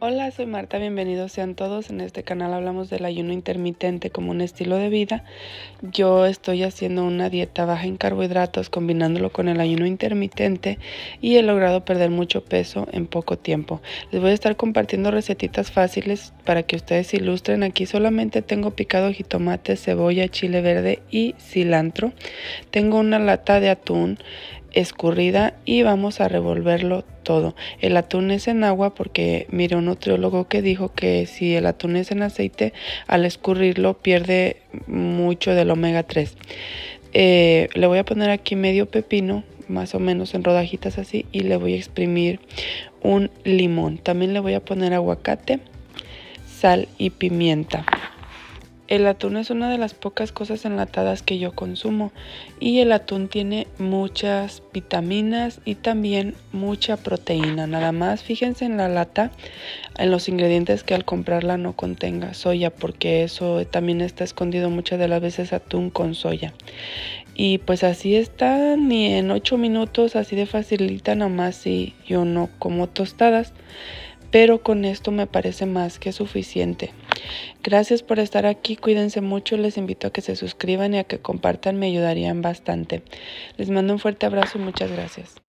Hola, soy Marta, bienvenidos sean todos. En este canal hablamos del ayuno intermitente como un estilo de vida. Yo estoy haciendo una dieta baja en carbohidratos combinándolo con el ayuno intermitente y he logrado perder mucho peso en poco tiempo. Les voy a estar compartiendo recetitas fáciles para que ustedes ilustren. Aquí solamente tengo picado jitomate, cebolla, chile verde y cilantro. Tengo una lata de atún, escurrida y vamos a revolverlo todo. El atún es en agua porque mire un nutriólogo que dijo que si el atún es en aceite, al escurrirlo pierde mucho del omega 3. Eh, le voy a poner aquí medio pepino, más o menos en rodajitas así, y le voy a exprimir un limón. También le voy a poner aguacate, sal y pimienta. El atún es una de las pocas cosas enlatadas que yo consumo y el atún tiene muchas vitaminas y también mucha proteína. Nada más fíjense en la lata, en los ingredientes que al comprarla no contenga soya porque eso también está escondido muchas de las veces atún con soya. Y pues así está, ni en 8 minutos, así de facilita nada más si yo no como tostadas pero con esto me parece más que suficiente. Gracias por estar aquí, cuídense mucho, les invito a que se suscriban y a que compartan, me ayudarían bastante. Les mando un fuerte abrazo y muchas gracias.